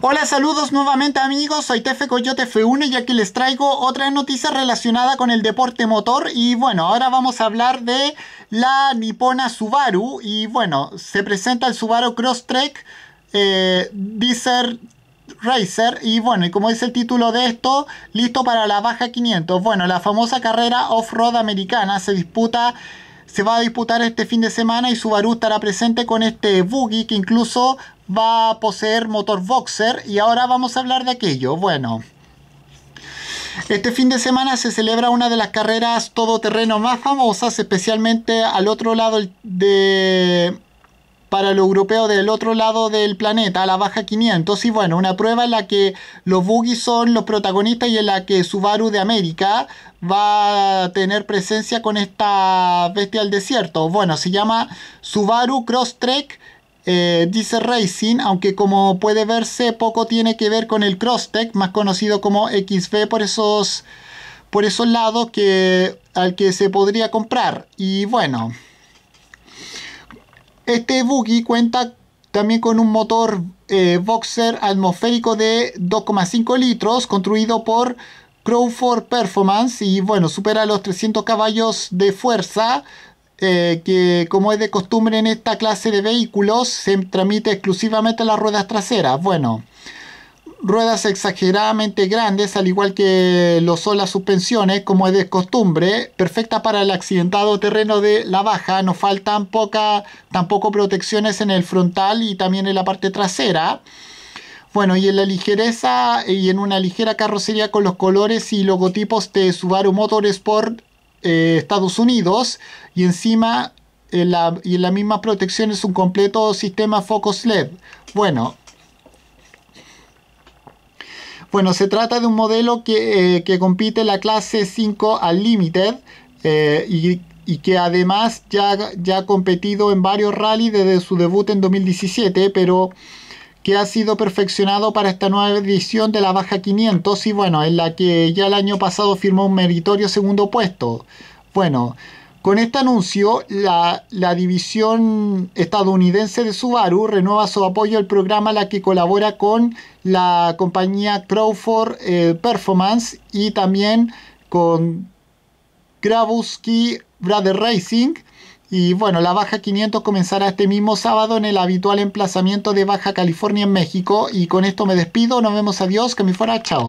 Hola, saludos nuevamente amigos, soy Tefe Coyote F1 y aquí les traigo otra noticia relacionada con el deporte motor y bueno, ahora vamos a hablar de la nipona Subaru y bueno, se presenta el Subaru Crosstrek eh, Desert Racer y bueno, y como dice el título de esto, listo para la baja 500. Bueno, la famosa carrera off-road americana se disputa se va a disputar este fin de semana y Subaru estará presente con este buggy que incluso va a poseer motor boxer y ahora vamos a hablar de aquello. Bueno, este fin de semana se celebra una de las carreras todoterreno más famosas, especialmente al otro lado de para los europeo del otro lado del planeta, a la baja 500. Y bueno, una prueba en la que los buggy son los protagonistas y en la que Subaru de América va a tener presencia con esta bestia del desierto. Bueno, se llama Subaru Cross Trek. Eh, Racing, aunque como puede verse poco tiene que ver con el Crosstrek. más conocido como XV por esos, por esos lados que, al que se podría comprar. Y bueno, este buggy cuenta también con un motor eh, boxer atmosférico de 2,5 litros construido por Crowford Performance y bueno, supera los 300 caballos de fuerza eh, que como es de costumbre en esta clase de vehículos se tramite exclusivamente las ruedas traseras. Bueno, ruedas exageradamente grandes, al igual que lo son las suspensiones, como es de costumbre, perfecta para el accidentado terreno de la baja, no faltan poca, tampoco protecciones en el frontal y también en la parte trasera. Bueno, y en la ligereza y en una ligera carrocería con los colores y logotipos de Subaru Motorsport eh, Estados Unidos y encima en la, y en la misma protección es un completo sistema Focus LED. Bueno, bueno, se trata de un modelo que, eh, compite la clase 5 al límite y, que además ya, ya ha competido en varios rallies desde su debut en 2017, pero que ha sido perfeccionado para esta nueva edición de la Baja 500 y bueno, en la que ya el año pasado firmó un meritorio segundo puesto. Bueno, con este anuncio, la, división estadounidense de Subaru renueva su apoyo al programa, la que colabora con la compañía Crawford eh, Performance y también con Grabowski Brother Racing. Y bueno, la Baja 500 comenzará este mismo sábado en el habitual emplazamiento de Baja California en México. Y con esto me despido, nos vemos, adiós, que me fuera, chao.